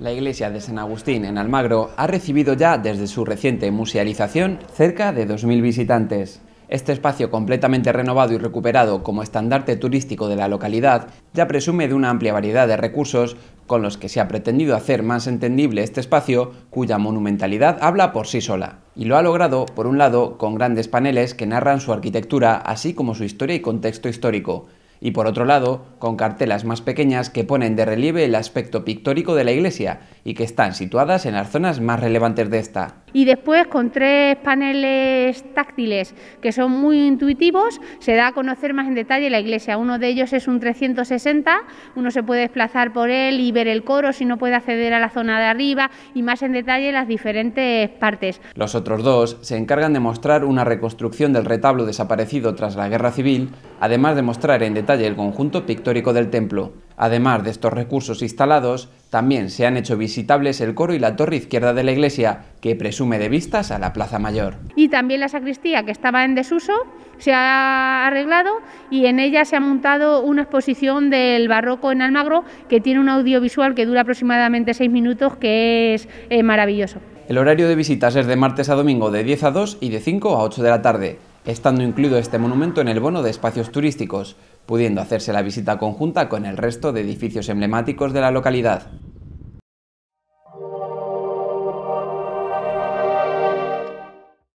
La iglesia de San Agustín en Almagro ha recibido ya desde su reciente musealización cerca de 2.000 visitantes. Este espacio completamente renovado y recuperado como estandarte turístico de la localidad ya presume de una amplia variedad de recursos con los que se ha pretendido hacer más entendible este espacio cuya monumentalidad habla por sí sola. Y lo ha logrado, por un lado, con grandes paneles que narran su arquitectura así como su historia y contexto histórico, y por otro lado con cartelas más pequeñas que ponen de relieve el aspecto pictórico de la iglesia y que están situadas en las zonas más relevantes de esta y después con tres paneles táctiles que son muy intuitivos se da a conocer más en detalle la iglesia. Uno de ellos es un 360, uno se puede desplazar por él y ver el coro si no puede acceder a la zona de arriba y más en detalle las diferentes partes. Los otros dos se encargan de mostrar una reconstrucción del retablo desaparecido tras la guerra civil, además de mostrar en detalle el conjunto pictórico del templo. Además de estos recursos instalados, también se han hecho visitables el coro y la torre izquierda de la iglesia, que presume de vistas a la Plaza Mayor. Y también la sacristía, que estaba en desuso, se ha arreglado y en ella se ha montado una exposición del barroco en Almagro, que tiene un audiovisual que dura aproximadamente seis minutos, que es eh, maravilloso. El horario de visitas es de martes a domingo de 10 a 2 y de 5 a 8 de la tarde estando incluido este monumento en el bono de espacios turísticos, pudiendo hacerse la visita conjunta con el resto de edificios emblemáticos de la localidad.